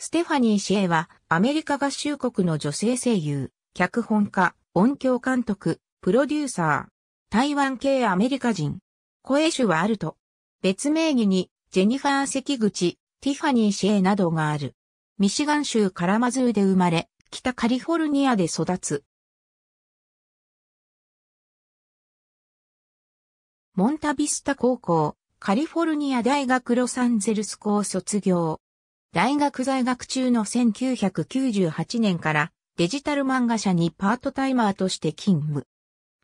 ステファニー・シエは、アメリカ合衆国の女性声優、脚本家、音響監督、プロデューサー、台湾系アメリカ人。声種はあると。別名義に、ジェニファー・関口、ティファニー・シエなどがある。ミシガン州カラマズーで生まれ、北カリフォルニアで育つ。モンタビスタ高校、カリフォルニア大学ロサンゼルス校卒業。大学在学中の1998年からデジタル漫画社にパートタイマーとして勤務。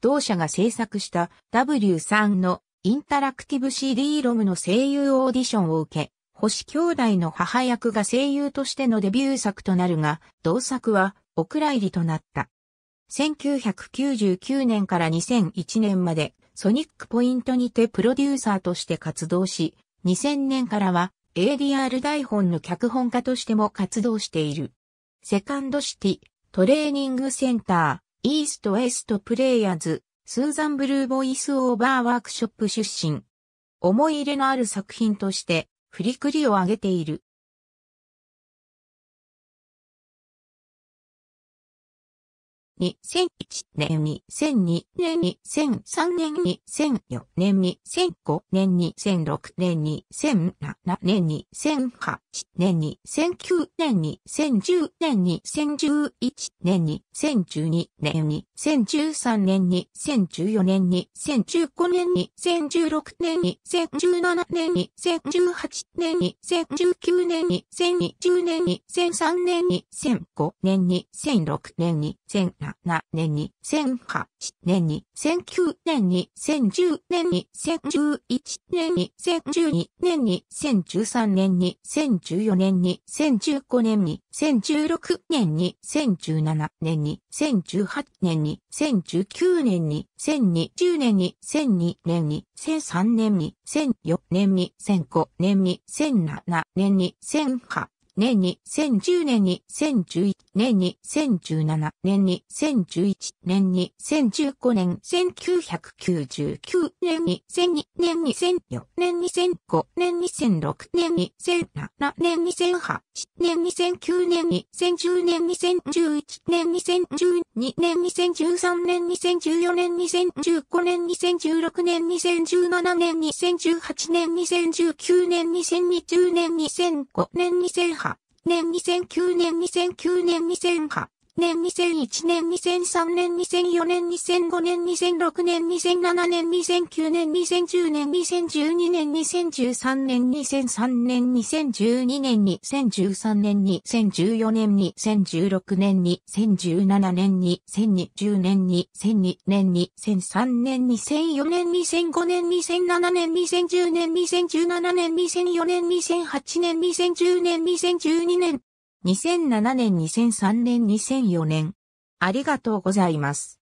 同社が制作した W3 のインタラクティブ c d ログの声優オーディションを受け、星兄弟の母役が声優としてのデビュー作となるが、同作はお蔵入りとなった。1999年から2001年までソニックポイントにてプロデューサーとして活動し、2000年からは ADR 台本の脚本家としても活動している。セカンドシティ、トレーニングセンター、イーストエストプレイヤーズ、スーザンブルーボイスオーバーワークショップ出身。思い入れのある作品として、振りくりを挙げている。2001年、2002年、2003年、2004年、2005年、2006年、2007年、2008年に、2009年に、2010年に、2011年に、2012年に、2013年に、2014年に、2015年に、2016年に、2017年に、2018年に、2019年に、2020年に、2003年に、2005年に、2006年に、2007年に、2008年に、2009年に、2010年に、2011年に、2012年に、2013年に、2 0 1 2014年に、2015年に、2016年に、2017年に、2018年に、2019年に、2020年に、2002年に、2003年に、2004年に、2005年に、2007年に、2008年に1010年に1011年に1017年に1011年に1015年1999年に1002年に1004年に1005年に1006年に1007年に1008年に2009年に2010年に2011年に2012年に2013年に2014年に2015年に2016年に2017年に2018年2019年2020年2005年2008年2009年2009年2008年、2001年、2003年、2004年、2005年、2006年、2007年、2009年、2010年、2012年、2013年、2003年、2012年、2013年、2014年、2016年、2017年、2020年、2002年、2003年、2004年、2005年、2007年、2010年、2017年、2004年、2008年、2010年、2012年、2007年2003年2004年。ありがとうございます。